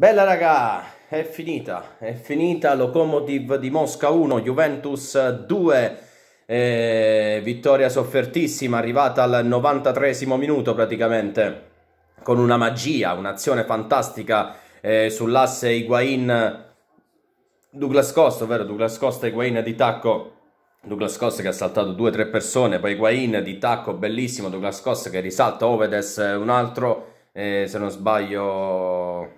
Bella raga, è finita, è finita Locomotive di Mosca 1, Juventus 2, eh, vittoria soffertissima arrivata al 93 minuto praticamente con una magia, un'azione fantastica eh, sull'asse Higuain Douglas Costa, ovvero Douglas Costa Higuain di tacco Douglas Costa che ha saltato 2-3 persone, poi Higuain di tacco bellissimo, Douglas Costa che risalta Ovedes, eh, un altro eh, se non sbaglio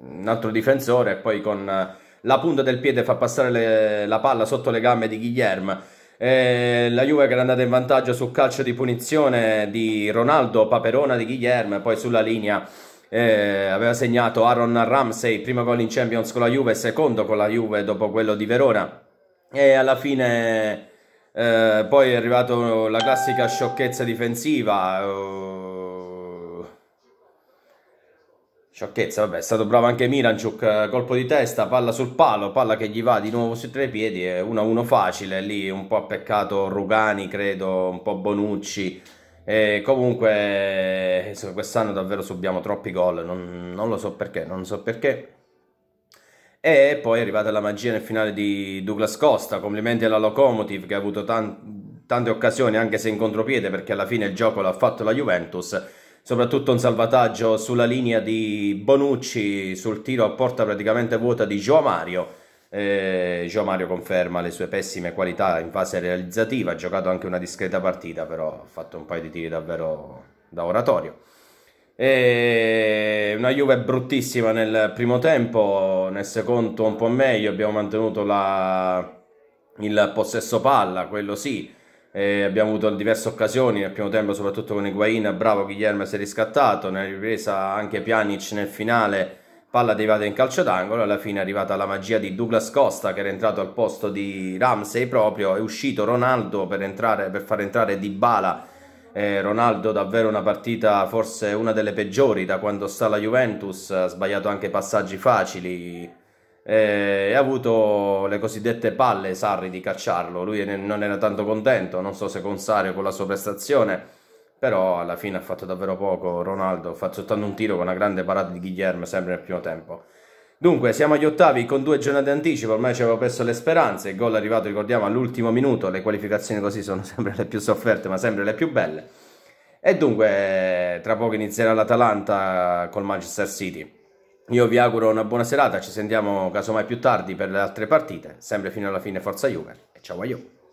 un altro difensore e poi con eh, la punta del piede fa passare le, la palla sotto le gambe di Guillermo. Eh, la Juve che era andata in vantaggio sul calcio di punizione di Ronaldo, Paperona di Guillermo, poi sulla linea eh, aveva segnato Aaron Ramsey, primo gol in Champions con la Juve, secondo con la Juve dopo quello di Verona. E alla fine eh, poi è arrivata la classica sciocchezza difensiva. Eh, Sciocchezza, vabbè, è stato bravo anche Miranchuk, eh, colpo di testa, palla sul palo, palla che gli va di nuovo sui tre piedi, 1-1 facile, lì un po' peccato Rugani, credo, un po' Bonucci, e comunque quest'anno davvero subiamo troppi gol, non, non, lo so perché, non so perché. E poi è arrivata la magia nel finale di Douglas Costa, complimenti alla Locomotive che ha avuto tan tante occasioni anche se in contropiede perché alla fine il gioco l'ha fatto la Juventus soprattutto un salvataggio sulla linea di Bonucci sul tiro a porta praticamente vuota di Joao Mario. Eh, Mario conferma le sue pessime qualità in fase realizzativa, ha giocato anche una discreta partita, però ha fatto un paio di tiri davvero da oratorio. E una Juve bruttissima nel primo tempo, nel secondo un po' meglio, abbiamo mantenuto la... il possesso palla, quello sì, eh, abbiamo avuto diverse occasioni nel primo tempo, soprattutto con Higuain, bravo Guillermo si è riscattato, nella ripresa anche Pjanic nel finale, palla derivata in calcio d'angolo, alla fine è arrivata la magia di Douglas Costa che era entrato al posto di Ramsey proprio, è uscito Ronaldo per, entrare, per far entrare Dybala, eh, Ronaldo davvero una partita forse una delle peggiori da quando sta la Juventus, ha sbagliato anche passaggi facili, eh, e ha avuto le cosiddette palle Sarri di cacciarlo. Lui non era tanto contento, non so se con Sarri o con la sua prestazione, però alla fine ha fatto davvero poco. Ronaldo ha fatto soltanto un tiro con una grande parata di Guillermo, sempre nel primo tempo. Dunque, siamo agli ottavi con due giornate anticipo, ormai ci avevo perso le speranze, il gol è arrivato, ricordiamo, all'ultimo minuto, le qualificazioni così sono sempre le più sofferte, ma sempre le più belle. E dunque, tra poco inizierà l'Atalanta col Manchester City. Io vi auguro una buona serata, ci sentiamo casomai più tardi per le altre partite, sempre fino alla fine Forza Juve e ciao a Juve.